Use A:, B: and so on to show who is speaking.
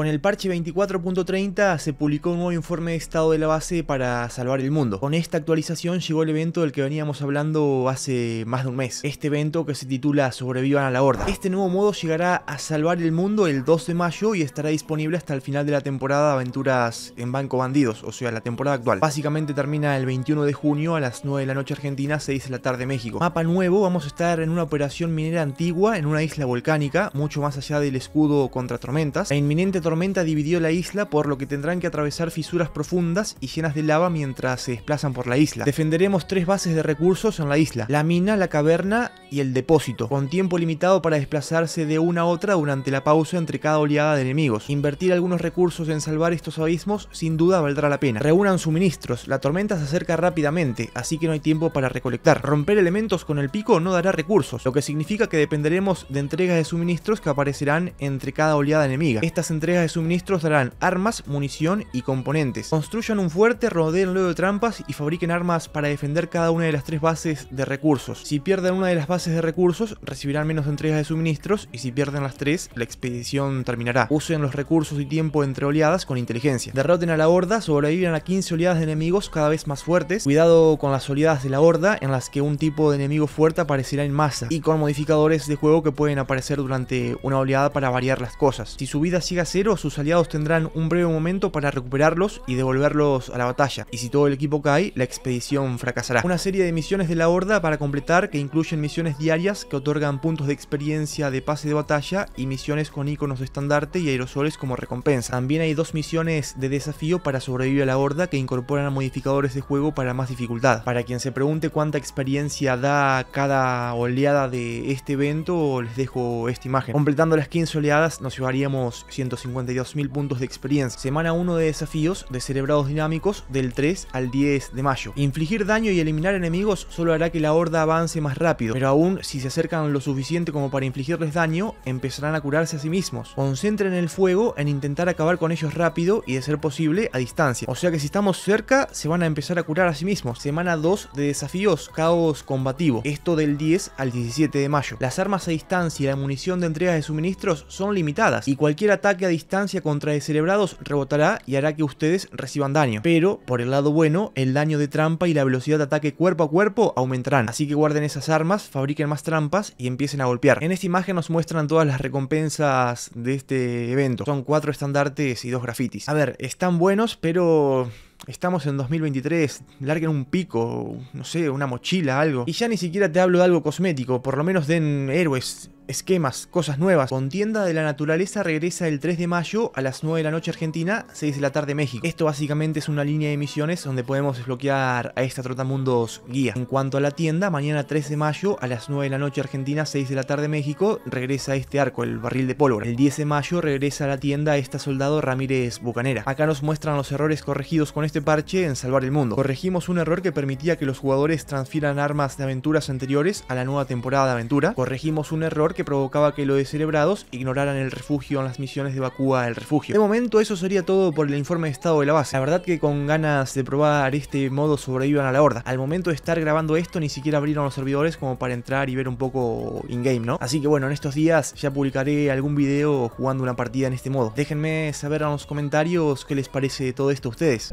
A: Con el parche 24.30 se publicó un nuevo informe de estado de la base para salvar el mundo. Con esta actualización llegó el evento del que veníamos hablando hace más de un mes. Este evento que se titula Sobrevivan a la Horda. Este nuevo modo llegará a salvar el mundo el 2 de mayo y estará disponible hasta el final de la temporada Aventuras en Banco Bandidos, o sea, la temporada actual. Básicamente termina el 21 de junio a las 9 de la noche argentina, 6 de la tarde México. Mapa nuevo, vamos a estar en una operación minera antigua en una isla volcánica, mucho más allá del escudo contra tormentas. e inminente la tormenta dividió la isla, por lo que tendrán que atravesar fisuras profundas y llenas de lava mientras se desplazan por la isla. Defenderemos tres bases de recursos en la isla, la mina, la caverna y el depósito, con tiempo limitado para desplazarse de una a otra durante la pausa entre cada oleada de enemigos. Invertir algunos recursos en salvar estos abismos sin duda valdrá la pena. Reúnan suministros, la tormenta se acerca rápidamente, así que no hay tiempo para recolectar. Romper elementos con el pico no dará recursos, lo que significa que dependeremos de entregas de suministros que aparecerán entre cada oleada enemiga. Estas entregas de suministros darán armas, munición y componentes. Construyan un fuerte, rodeen luego de trampas y fabriquen armas para defender cada una de las tres bases de recursos. Si pierden una de las bases de recursos, recibirán menos entregas de suministros y si pierden las tres, la expedición terminará. Usen los recursos y tiempo entre oleadas con inteligencia. Derroten a la horda, sobrevivan a 15 oleadas de enemigos cada vez más fuertes. Cuidado con las oleadas de la horda en las que un tipo de enemigo fuerte aparecerá en masa y con modificadores de juego que pueden aparecer durante una oleada para variar las cosas. Si su vida sigue así, pero sus aliados tendrán un breve momento para recuperarlos y devolverlos a la batalla, y si todo el equipo cae, la expedición fracasará. Una serie de misiones de la Horda para completar que incluyen misiones diarias que otorgan puntos de experiencia de pase de batalla y misiones con iconos de estandarte y aerosoles como recompensa. También hay dos misiones de desafío para sobrevivir a la Horda que incorporan modificadores de juego para más dificultad. Para quien se pregunte cuánta experiencia da cada oleada de este evento, les dejo esta imagen. Completando las 15 oleadas nos llevaríamos 150 52.000 puntos de experiencia. Semana 1 de desafíos de cerebrados dinámicos del 3 al 10 de mayo. Infligir daño y eliminar enemigos solo hará que la horda avance más rápido, pero aún si se acercan lo suficiente como para infligirles daño, empezarán a curarse a sí mismos. Concentren el fuego en intentar acabar con ellos rápido y de ser posible a distancia. O sea que si estamos cerca, se van a empezar a curar a sí mismos. Semana 2 de desafíos caos combativo. Esto del 10 al 17 de mayo. Las armas a distancia y la munición de entrega de suministros son limitadas y cualquier ataque a distancia distancia contra celebrados rebotará y hará que ustedes reciban daño. Pero, por el lado bueno, el daño de trampa y la velocidad de ataque cuerpo a cuerpo aumentarán. Así que guarden esas armas, fabriquen más trampas y empiecen a golpear. En esta imagen nos muestran todas las recompensas de este evento. Son cuatro estandartes y dos grafitis. A ver, están buenos, pero... Estamos en 2023, larguen un pico, no sé, una mochila, algo. Y ya ni siquiera te hablo de algo cosmético, por lo menos den héroes esquemas, cosas nuevas. Contienda de la naturaleza regresa el 3 de mayo a las 9 de la noche Argentina, 6 de la tarde México. Esto básicamente es una línea de misiones donde podemos desbloquear a esta Trotamundos guía. En cuanto a la tienda, mañana 3 de mayo a las 9 de la noche Argentina, 6 de la tarde México, regresa este arco, el barril de pólvora. El 10 de mayo regresa a la tienda esta soldado Ramírez Bucanera. Acá nos muestran los errores corregidos con este parche en Salvar el Mundo. Corregimos un error que permitía que los jugadores transfieran armas de aventuras anteriores a la nueva temporada de aventura. Corregimos un error que que provocaba que los celebrados ignoraran el refugio en las misiones de Bakúa el refugio. De momento eso sería todo por el informe de estado de la base. La verdad que con ganas de probar este modo sobrevivan a la horda. Al momento de estar grabando esto ni siquiera abrieron los servidores como para entrar y ver un poco in-game, ¿no? Así que bueno, en estos días ya publicaré algún video jugando una partida en este modo. Déjenme saber en los comentarios qué les parece todo esto a ustedes.